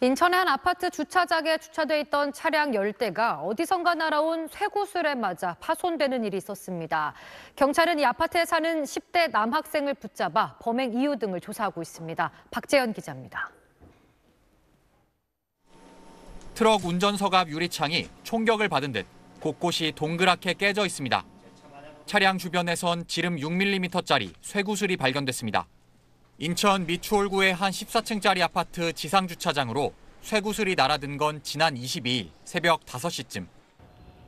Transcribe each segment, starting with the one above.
인천의 한 아파트 주차장에 주차돼 있던 차량 10대가 어디선가 날아온 쇠구슬에 맞아 파손되는 일이 있었습니다. 경찰은 이 아파트에 사는 10대 남학생을 붙잡아 범행 이유 등을 조사하고 있습니다. 박재현 기자입니다. 트럭 운전석 앞 유리창이 총격을 받은 듯 곳곳이 동그랗게 깨져 있습니다. 차량 주변에선 지름 6mm짜리 쇠구슬이 발견됐습니다. 인천 미추홀구의 한 14층짜리 아파트 지상 주차장으로 쇠구슬이 날아든 건 지난 22일 새벽 5시쯤.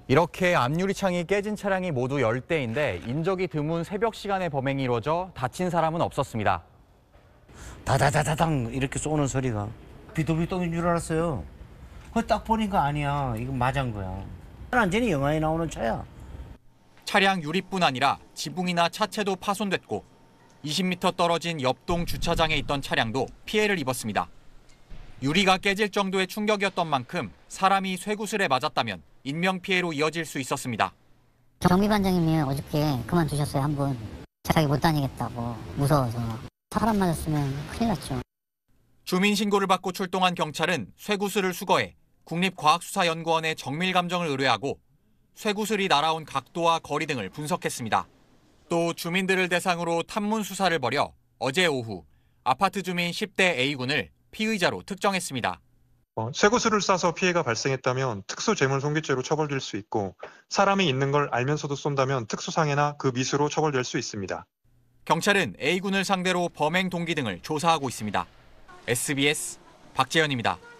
이렇게 앞유리창이 깨진 차량이 모두 10대인데 인적이 드문 새벽 시간에 범행이 이루어져 다친 사람은 없었습니다. 다다다다당 이렇게 쏘는 소리가 비도비동인 줄 알았어요. 그걸 딱 보니까 아니야. 이건 맞은 거야. 완전히 영화에 나오는 차야. 차량 유리뿐 아니라 지붕이나 차체도 파손됐고 20m 떨어진 옆동 주차장에 있던 차량도 피해를 입었습니다. 유리가 깨질 정도의 충격이었던 만큼 사람이 쇠구슬에 맞았다면 인명피해로 이어질 수 있었습니다. 정비반장님이 어저께 그만두셨어요, 한 분. 자기 못 다니겠다고 무서워서. 사람 맞았으면 큰일 났죠. 주민 신고를 받고 출동한 경찰은 쇠구슬을 수거해 국립과학수사연구원의 정밀 감정을 의뢰하고 쇠구슬이 날아온 각도와 거리 등을 분석했습니다. 또 주민들을 대상으로 탐문 수사를 벌여 어제 오후 아파트 주민 10대 A군을 피의자로 특정했습니다. 쇠구슬을 어, 싸서 피해가 발생했다면 특수재물손괴죄로 처벌될 수 있고 사람이 있는 걸 알면서도 쏜다면 특수상해나 그 미수로 처벌될 수 있습니다. 경찰은 A군을 상대로 범행 동기 등을 조사하고 있습니다. SBS 박재현입니다.